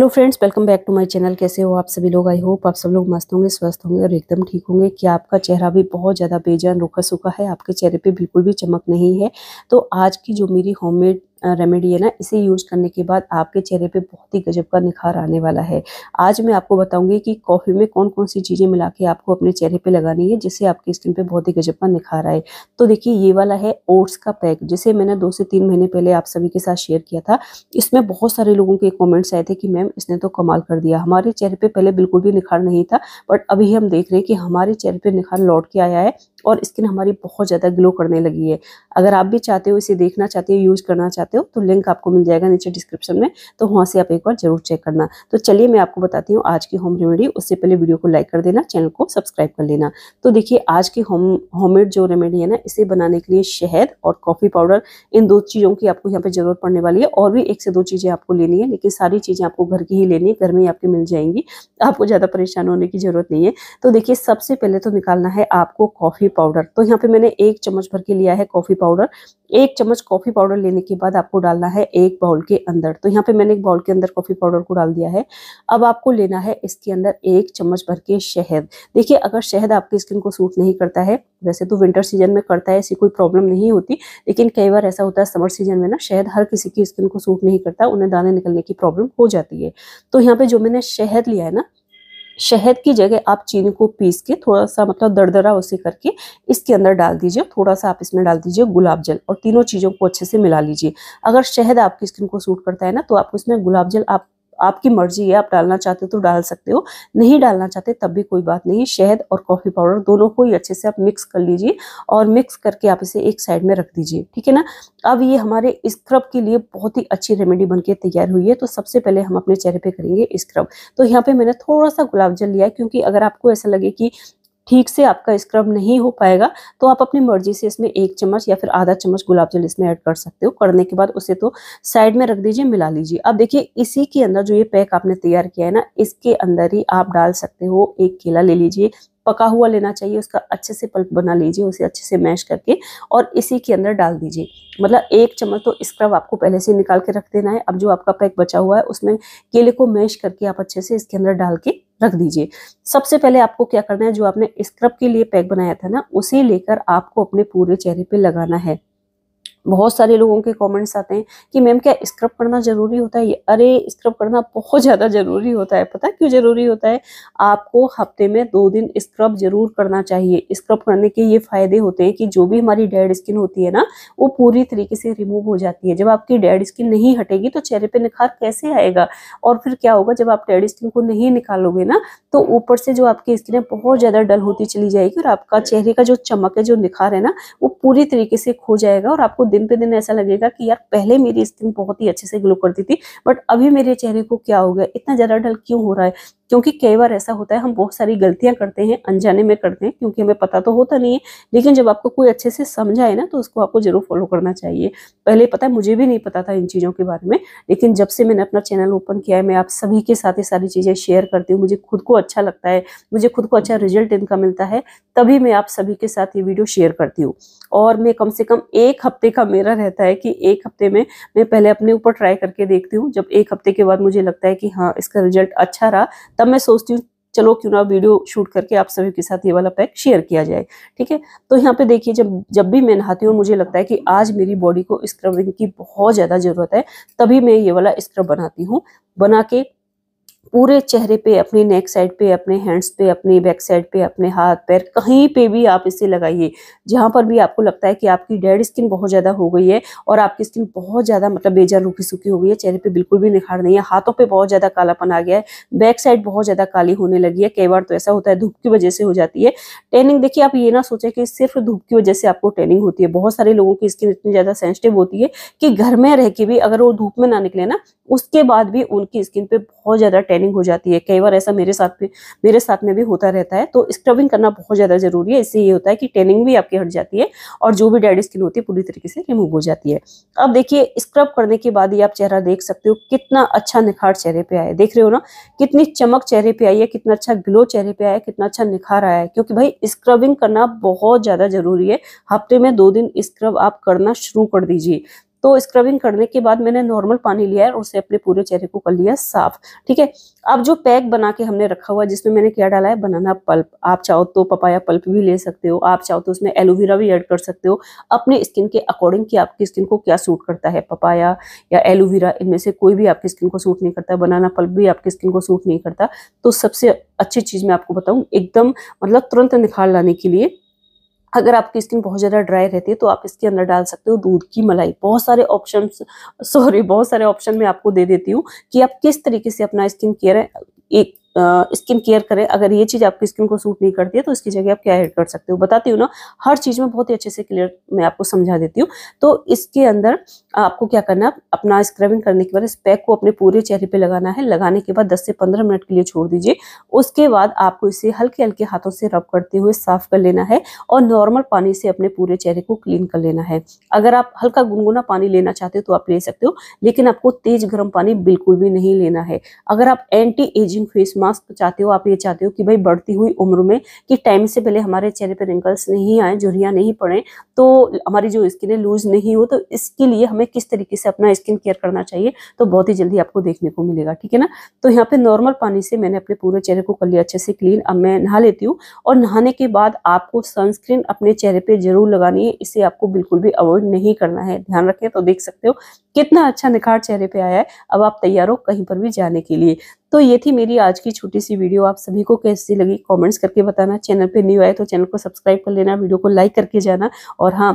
hello friends welcome back to my channel कैसे हो आप सभी लोग आई होप आप सब लोग मस्त होंगे स्वस्थ होंगे और एकदम ठीक होंगे कि आपका चेहरा भी बहुत ज़्यादा बेजान रुखा सूखा है आपके चेहरे पे बिल्कुल भी चमक नहीं है तो आज की जो मेरी होममेड रेमेडी है ना इसे यूज करने के बाद आपके चेहरे पे बहुत ही गजब का निखार आने वाला है आज मैं आपको बताऊंगी कि कॉफ़ी में कौन कौन सी चीज़ें मिला के आपको अपने चेहरे पे लगानी है जिससे आपकी स्किन पे बहुत ही गजब का निखार आए तो देखिए ये वाला है ओट्स का पैक जिसे मैंने दो से तीन महीने पहले आप सभी के साथ शेयर किया था इसमें बहुत सारे लोगों के कॉमेंट्स आए थे कि मैम इसने तो कमाल कर दिया हमारे चेहरे पे पहले बिल्कुल भी निखार नहीं था बट अभी हम देख रहे हैं कि हमारे चेहरे पर निखार लौट के आया है और स्किन हमारी बहुत ज़्यादा ग्लो करने लगी है अगर आप भी चाहते हो इसे देखना चाहते हो यूज़ करना चाहते चाहते हो तो लिंक आपको मिल जाएगा नीचे डिस्क्रिप्शन में तो वहाँ से आप एक बार जरूर चेक करना तो चलिए मैं आपको बताती हूँ आज की होम रेमेडी उससे पहले वीडियो को लाइक कर देना चैनल को सब्सक्राइब कर लेना तो देखिए आज की होम होममेड जो रेमेडी है ना इसे बनाने के लिए शहद और कॉफ़ी पाउडर इन दो चीज़ों की आपको यहाँ पर ज़रूरत पड़ने वाली है और भी एक से दो चीज़ें आपको लेनी है लेकिन सारी चीज़ें आपको घर की ही लेनी है घर में ही आपके मिल जाएंगी आपको ज़्यादा परेशान होने की ज़रूरत नहीं है तो देखिए सबसे पहले तो निकालना है आपको कॉफ़ी पाउडर तो यहाँ पर मैंने एक चम्मच भर के लिया है कॉफ़ी पाउडर एक चम्मच कॉफ़ी पाउडर लेने के बाद आपको डालना है एक बाउल के अंदर तो यहाँ पे मैंने एक बाउल के अंदर कॉफ़ी पाउडर को डाल दिया है अब आपको लेना है इसके अंदर एक चम्मच भर के शहद देखिए अगर शहद आपकी स्किन को सूट नहीं करता है वैसे तो विंटर सीजन में करता है ऐसी कोई प्रॉब्लम नहीं होती लेकिन कई बार ऐसा होता है समर सीजन में ना शहद हर किसी की स्किन को सूट नहीं करता उन्हें दाने निकलने की प्रॉब्लम हो जाती है तो यहाँ पे जो मैंने शहद लिया है ना शहद की जगह आप चीनी को पीस के थोड़ा सा मतलब दरदरा उसे करके इसके अंदर डाल दीजिए थोड़ा सा आप इसमें डाल दीजिए गुलाब जल और तीनों चीज़ों को अच्छे से मिला लीजिए अगर शहद आपकी स्किन को सूट करता है ना तो आपको इसमें गुलाब जल आप आपकी मर्जी है आप डालना चाहते हो तो डाल सकते हो नहीं डालना चाहते तब भी कोई बात नहीं शहद और कॉफ़ी पाउडर दोनों को ही अच्छे से आप मिक्स कर लीजिए और मिक्स करके आप इसे एक साइड में रख दीजिए ठीक है ना अब ये हमारे स्क्रब के लिए बहुत ही अच्छी रेमेडी बनके तैयार हुई है तो सबसे पहले हम अपने चेहरे पर करेंगे स्क्रब तो यहाँ पे मैंने थोड़ा सा गुलाब जल लिया क्योंकि अगर आपको ऐसा लगे कि ठीक से आपका स्क्रब नहीं हो पाएगा तो आप अपनी मर्जी से इसमें एक चम्मच या फिर आधा चम्मच गुलाब जल इसमें ऐड कर सकते हो करने के बाद उसे तो साइड में रख दीजिए मिला लीजिए अब देखिए इसी के अंदर जो ये पैक आपने तैयार किया है ना इसके अंदर ही आप डाल सकते हो एक केला ले लीजिए पका हुआ लेना चाहिए उसका अच्छे से पल्प बना लीजिए उसे अच्छे से मैश करके और इसी के अंदर डाल दीजिए मतलब एक चम्मच तो स्क्रब आपको पहले से निकाल के रख देना है अब जो आपका पैक बचा हुआ है उसमें केले को मैश करके आप अच्छे से इसके अंदर डाल के रख दीजिए सबसे पहले आपको क्या करना है जो आपने स्क्रब के लिए पैक बनाया था ना उसे लेकर आपको अपने पूरे चेहरे पे लगाना है बहुत सारे लोगों के कमेंट्स आते हैं कि मैम क्या स्क्रब करना ज़रूरी होता है अरे स्क्रब करना बहुत ज़्यादा ज़रूरी होता है पता क्यों ज़रूरी होता है आपको हफ्ते में दो दिन स्क्रब जरूर करना चाहिए स्क्रब करने के ये फ़ायदे होते हैं कि जो भी हमारी डेड स्किन होती है ना वो पूरी तरीके से रिमूव हो जाती है जब आपकी डेड स्किन नहीं हटेगी तो चेहरे पर निखार कैसे आएगा और फिर क्या होगा जब आप डेड स्किन को नहीं निकालोगे ना तो ऊपर से जो आपकी स्किन है बहुत ज़्यादा डल होती चली जाएगी और आपका चेहरे का जो चमक है जो निखार है ना वो पूरी तरीके से खो जाएगा और आपको दिन पे दिन ऐसा लगेगा कि यार पहले मेरी स्किन बहुत ही अच्छे से ग्लो करती थी बट अभी मेरे चेहरे को क्या हो गया इतना ज़्यादा डल क्यों हो रहा है क्योंकि कई बार ऐसा होता है हम बहुत सारी गलतियां करते हैं अनजाने में करते हैं क्योंकि हमें पता तो होता नहीं है लेकिन जब आपको कोई अच्छे से समझाए ना तो उसको आपको जरूर फॉलो करना चाहिए पहले पता है मुझे भी नहीं पता था इन चीज़ों के बारे में लेकिन जब से मैंने अपना चैनल ओपन किया है मैं आप सभी के साथ ये सारी चीज़ें शेयर करती हूँ मुझे खुद को अच्छा लगता है मुझे खुद को अच्छा रिजल्ट इनका मिलता है तभी मैं आप सभी के साथ ये वीडियो शेयर करती हूँ और मैं कम से कम एक हफ्ते का मेरा रहता है कि एक हफ्ते में मैं पहले अपने ऊपर ट्राई करके देखती हूँ जब एक हफ्ते के बाद मुझे लगता है कि हाँ इसका रिजल्ट अच्छा रहा तब मैं सोचती हूँ चलो क्यों ना वीडियो शूट करके आप सभी के साथ ये वाला पैक शेयर किया जाए ठीक है तो यहाँ पे देखिए जब जब भी मैं नहाती हूँ मुझे लगता है कि आज मेरी बॉडी को स्क्रबिंग की बहुत ज़्यादा ज़रूरत है तभी मैं ये वाला स्क्रब बनाती हूँ बना के पूरे चेहरे पे अपने नेक साइड पे अपने हैंड्स पे अपने बैक साइड पे अपने हाथ पैर कहीं पे भी आप इसे लगाइए जहाँ पर भी आपको लगता है कि आपकी डेड स्किन बहुत ज़्यादा हो गई है और आपकी स्किन बहुत ज़्यादा मतलब बेजा रूखी सूखी हो गई है चेहरे पे बिल्कुल भी निखार नहीं है हाथों पर बहुत ज़्यादा कालापन आ गया है बैक साइड बहुत ज़्यादा काली होने लगी है कई बार तो ऐसा होता है धूप की वजह से हो जाती है टेनिंग देखिए आप ये ना सोचें कि सिर्फ धूप की वजह से आपको टेनिंग होती है बहुत सारे लोगों की स्किन इतनी ज़्यादा सेंसिटिव होती है कि घर में रह के भी अगर वो धूप में ना निकले ना उसके बाद भी उनकी स्किन पे बहुत ज़्यादा टेनिंग हो जाती है कई बार ऐसा मेरे साथ भी मेरे साथ में भी होता रहता है तो स्क्रबिंग करना बहुत ज़्यादा ज़रूरी है इससे ये होता है कि टेनिंग भी आपकी हट जाती है और जो भी डेड स्किन होती है पूरी तरीके से रिमूव हो जाती है अब देखिए स्क्रब करने के बाद ही आप चेहरा देख सकते हो कितना अच्छा निखार चेहरे पर आया देख रहे हो ना कितनी चमक चेहरे पर आई है कितना अच्छा ग्लो चेहरे पर आया कितना अच्छा निखार आया है क्योंकि भाई स्क्रबिंग करना बहुत ज़्यादा ज़रूरी है हफ्ते में दो दिन स्क्रब आप करना शुरू कर दीजिए तो स्क्रबिंग करने के बाद मैंने नॉर्मल पानी लिया है और उसे अपने पूरे चेहरे को कर लिया साफ ठीक है अब जो पैक बना के हमने रखा हुआ है जिसमें मैंने क्या डाला है बनाना पल्प आप चाहो तो पपाया पल्प भी ले सकते हो आप चाहो तो उसमें एलोवेरा भी ऐड कर सकते हो अपने स्किन के अकॉर्डिंग कि आपकी स्किन को क्या सूट करता है पपाया या एलोवेरा इनमें से कोई भी आपकी स्किन को सूट नहीं करता बनाना पल्प भी आपकी स्किन को सूट नहीं करता तो सबसे अच्छी चीज़ मैं आपको बताऊँ एकदम मतलब तुरंत निखार लाने के लिए अगर आपकी स्किन बहुत ज़्यादा ड्राई रहती है तो आप इसके अंदर डाल सकते हो दूध की मलाई बहुत सारे ऑप्शन सॉरी बहुत सारे ऑप्शन मैं आपको दे देती हूँ कि आप किस तरीके से अपना स्किन केयर एक स्किन केयर करें अगर ये चीज़ आपकी स्किन को सूट नहीं करती है तो इसकी जगह आप क्या ऐड कर सकते हो बताती हूँ ना हर चीज़ में बहुत ही अच्छे से क्लियर मैं आपको समझा देती हूँ तो इसके अंदर आपको क्या करना है अपना स्क्रबिंग करने के बाद इस पैक को अपने पूरे चेहरे पर लगाना है लगाने के बाद दस से पंद्रह मिनट के लिए छोड़ दीजिए उसके बाद आपको इसे हल्के हल्के हाथों से रब करते हुए साफ कर लेना है और नॉर्मल पानी से अपने पूरे चेहरे को क्लीन कर लेना है अगर आप हल्का गुनगुना पानी लेना चाहते हो तो आप ले सकते हो लेकिन आपको तेज गर्म पानी बिल्कुल भी नहीं लेना है अगर आप anti ageing face mask mask चाहते हो आप ये चाहते हो कि भाई बढ़ती हुई उम्र में कि टाइम से पहले हमारे चेहरे पर रिंकल्स नहीं आए झुरियाँ नहीं पड़े तो हमारी जो स्किन है लूज नहीं हो तो इसके लिए हमें किस तरीके से अपना स्किन केयर करना चाहिए तो बहुत ही जल्दी आपको देखने को मिलेगा ठीक है ना तो यहाँ पे नॉर्मल पानी से मैंने अपने पूरे चेहरे को कर लिया अच्छे से क्लीन अब मैं नहा लेती हूँ और नहाने के बाद आपको सनस्क्रीन अपने चेहरे पर जरूर लगानी है इसे आपको बिल्कुल भी अवॉइड नहीं करना है ध्यान रखें तो देख सकते हो कितना अच्छा निखार चेहरे पे आया है अब आप तैयार हो कहीं पर भी जाने के लिए तो ये थी मेरी आज की छोटी सी वीडियो आप सभी को कैसी लगी कमेंट्स करके बताना चैनल पे न्यू आए तो चैनल को सब्सक्राइब कर लेना वीडियो को लाइक करके जाना और हाँ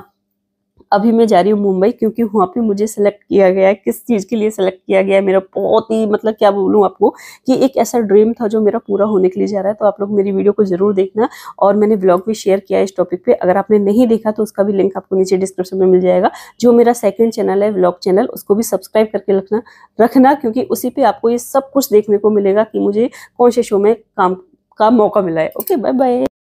अभी मैं जा रही हूँ मुंबई क्योंकि वहाँ पे मुझे सेलेक्ट किया गया है किस चीज़ के लिए सेलेक्ट किया गया है मेरा बहुत ही मतलब क्या बोलूँ आपको कि एक ऐसा ड्रीम था जो मेरा पूरा होने के लिए जा रहा है तो आप लोग मेरी वीडियो को ज़रूर देखना और मैंने ब्लॉग भी शेयर किया इस टॉपिक पर अगर आपने नहीं देखा तो उसका भी लिंक आपको नीचे डिस्क्रिप्शन में मिल जाएगा जो मेरा सेकेंड चैनल है ब्लॉग चैनल उसको भी सब्सक्राइब करके रखना रखना क्योंकि उसी पर आपको ये सब कुछ देखने को मिलेगा कि मुझे कौन से शो में काम का मौका मिला है ओके बाय बाय